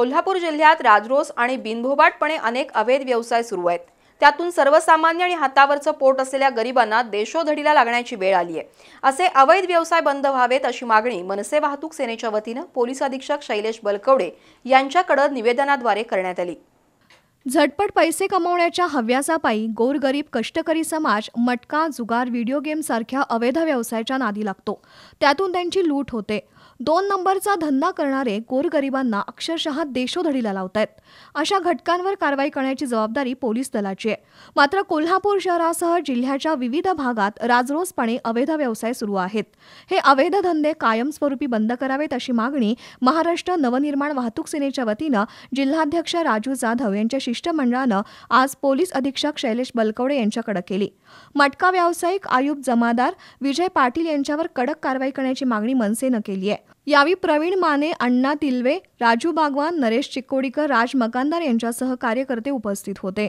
कोल्हापूर जिल्ह्यात राजरोस आणि बिनभोबाटपणे अनेक अवैध व्यवसाय सुरू आहेत त्यातून सर्वसामान्य आणि हातावरचं पोट असलेल्या गरिबांना देशोधडीला लागण्याची वेळ आली आहे असे अवैध व्यवसाय बंद व्हावेत अशी मागणी मनसे वाहतूक सेनेच्या वतीनं पोलीस अधीक्षक शैलेश बलकवडे यांच्याकडे निवेदनाद्वारे करण्यात आली झटपट पैसे कमवण्याच्या हव्यासापायी गोरगरीब कष्टकरी समाज मटका जुगार व्हिडिओ गेमसारख्या अवैध व्यवसायाच्या नादी लागतो त्यातून त्यांची लूट होते दोन नंबरचा धंदा करणारे गोरगरिबांना अक्षरशः देशोधडीला लावतायत अशा घटकांवर कारवाई करण्याची जबाबदारी पोलीस दलाची आहे मात्र कोल्हापूर शहरासह जिल्ह्याच्या विविध भागात राजरोसपणे अवैध व्यवसाय सुरू आहेत हे अवैध धंदे कायमस्वरूपी बंद करावेत अशी मागणी महाराष्ट्र नवनिर्माण वाहतूक सेनेच्या वतीनं जिल्हाध्यक्ष राजू जाधव यांच्या शिष्टमंडळानं आज पोलीस अधीक्षक शैलेश बलकवडे यांच्याकडे केली मटका व्यावसायिक आयुब जमादार विजय पाटील यांच्यावर कडक कारवाई करण्याची मागणी मनसेनं केली आहे यावी प्रवीण माने अण्णा तिल्वे राजू बागवान नरेश चिकोडीकर राज मकानदार यांच्यासह कार्यकर्ते उपस्थित होते